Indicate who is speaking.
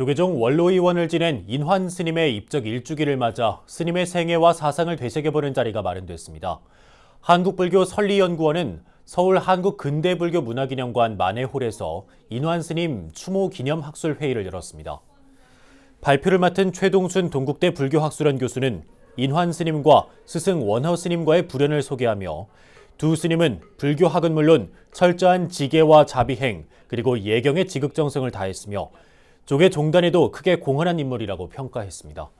Speaker 1: 조계종 원로의원을 지낸 인환 스님의 입적 1주기를 맞아 스님의 생애와 사상을 되새겨보는 자리가 마련됐습니다. 한국불교 설리연구원은 서울 한국근대불교문화기념관 만해홀에서 인환 스님 추모 기념학술 회의를 열었습니다. 발표를 맡은 최동순 동국대 불교학술원 교수는 인환 스님과 스승 원허 스님과의 불연을 소개하며 두 스님은 불교학은 물론 철저한 지계와 자비행 그리고 예경의 지극정성을 다했으며 조계 종단에도 크게 공헌한 인물이라고 평가했습니다.